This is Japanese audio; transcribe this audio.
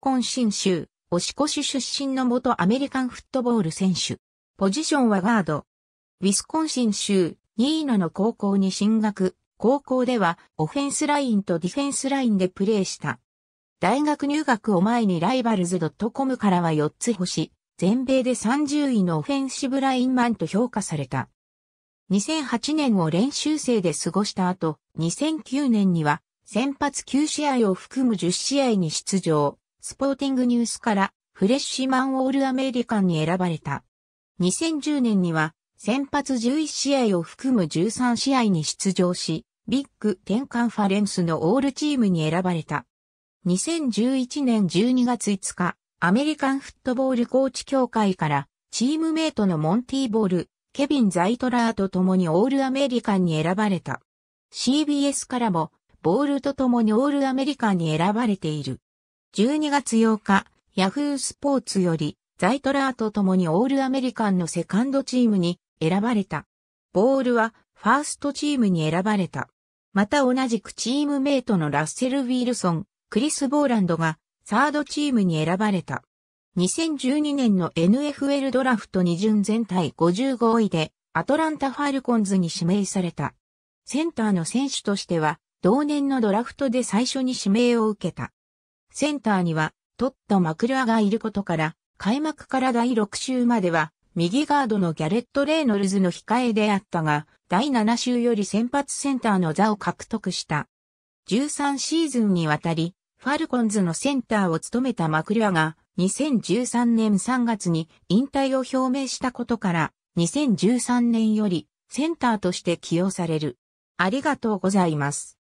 根新州、オシコシ出身の元アメリカンフットボール選手。ポジションはガード。ウィスコンシン州、ニーノの高校に進学。高校ではオフェンスラインとディフェンスラインでプレーした。大学入学を前にライバルズ .com からは4つ星、全米で30位のオフェンシブラインマンと評価された。2008年を練習生で過ごした後、2009年には先発9試合を含む10試合に出場。スポーティングニュースからフレッシュマンオールアメリカンに選ばれた。2010年には先発11試合を含む13試合に出場し、ビッグ10カンファレンスのオールチームに選ばれた。2011年12月5日、アメリカンフットボールコーチ協会からチームメイトのモンティーボール、ケビン・ザイトラーと共にオールアメリカンに選ばれた。CBS からも、ボールと共にオールアメリカンに選ばれている。12月8日、ヤフースポーツより、ザイトラーと共にオールアメリカンのセカンドチームに選ばれた。ボールはファーストチームに選ばれた。また同じくチームメイトのラッセル・ウィルソン、クリス・ボーランドがサードチームに選ばれた。2012年の NFL ドラフト2巡全体55位でアトランタ・ファルコンズに指名された。センターの選手としては同年のドラフトで最初に指名を受けた。センターにはトッド・マクルアがいることから、開幕から第6週までは、右ガードのギャレット・レイノルズの控えであったが、第7週より先発センターの座を獲得した。13シーズンにわたり、ファルコンズのセンターを務めたマクルアが、2013年3月に引退を表明したことから、2013年よりセンターとして起用される。ありがとうございます。